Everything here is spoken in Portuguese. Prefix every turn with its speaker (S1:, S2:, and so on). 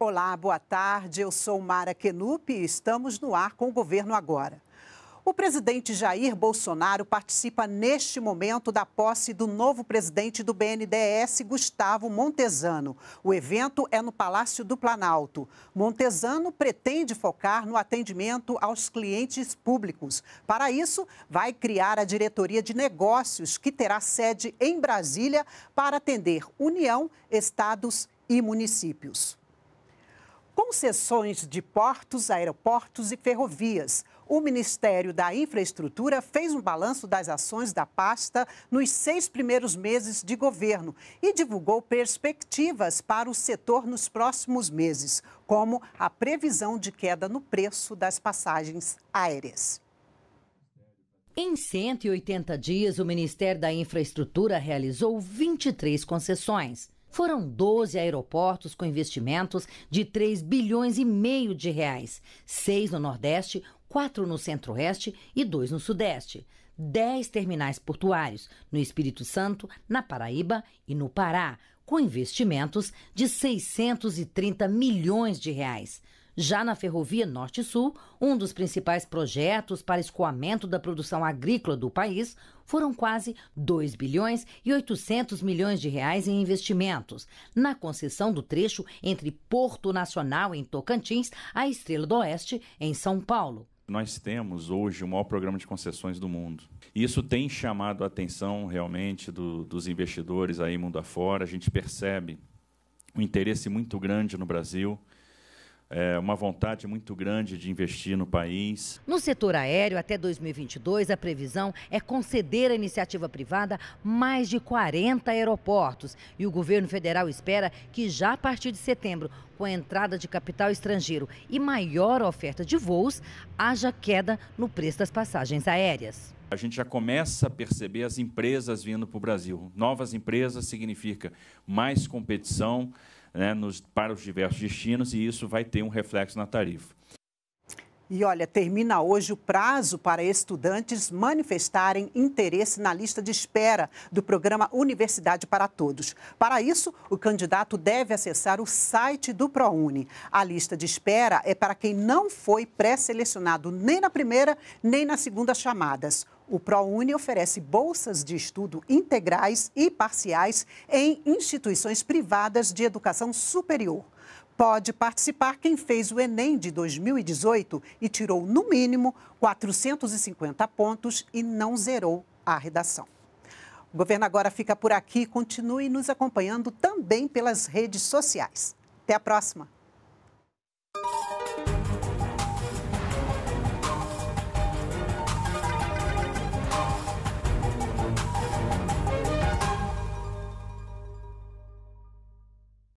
S1: Olá, boa tarde. Eu sou Mara Kenup e estamos no ar com o Governo Agora. O presidente Jair Bolsonaro participa neste momento da posse do novo presidente do BNDES, Gustavo Montesano. O evento é no Palácio do Planalto. Montesano pretende focar no atendimento aos clientes públicos. Para isso, vai criar a diretoria de negócios, que terá sede em Brasília para atender União, estados e municípios concessões de portos, aeroportos e ferrovias. O Ministério da Infraestrutura fez um balanço das ações da pasta nos seis primeiros meses de governo e divulgou perspectivas para o setor nos próximos meses, como a previsão de queda no preço das passagens aéreas.
S2: Em 180 dias, o Ministério da Infraestrutura realizou 23 concessões. Foram 12 aeroportos com investimentos de 3 bilhões e meio de reais, seis no Nordeste, quatro no Centro-Oeste e dois no Sudeste. 10 terminais portuários no Espírito Santo, na Paraíba e no Pará, com investimentos de 630 milhões de reais. Já na Ferrovia Norte-Sul, um dos principais projetos para escoamento da produção agrícola do país, foram quase 2 bilhões e 800 milhões de reais em investimentos na concessão do trecho entre Porto Nacional em Tocantins à Estrela do Oeste em São Paulo.
S3: Nós temos hoje o maior programa de concessões do mundo. Isso tem chamado a atenção realmente do, dos investidores aí mundo afora. A gente percebe um interesse muito grande no Brasil é, uma vontade muito grande de investir no país.
S2: No setor aéreo, até 2022, a previsão é conceder à iniciativa privada mais de 40 aeroportos. E o governo federal espera que já a partir de setembro, com a entrada de capital estrangeiro e maior oferta de voos, haja queda no preço das passagens aéreas.
S3: A gente já começa a perceber as empresas vindo para o Brasil. Novas empresas significa mais competição né, nos, para os diversos destinos, e isso vai ter um reflexo na tarifa.
S1: E olha, termina hoje o prazo para estudantes manifestarem interesse na lista de espera do programa Universidade para Todos. Para isso, o candidato deve acessar o site do ProUni. A lista de espera é para quem não foi pré-selecionado nem na primeira, nem na segunda chamadas. O ProUni oferece bolsas de estudo integrais e parciais em instituições privadas de educação superior. Pode participar quem fez o Enem de 2018 e tirou, no mínimo, 450 pontos e não zerou a redação. O governo agora fica por aqui. Continue nos acompanhando também pelas redes sociais. Até a próxima!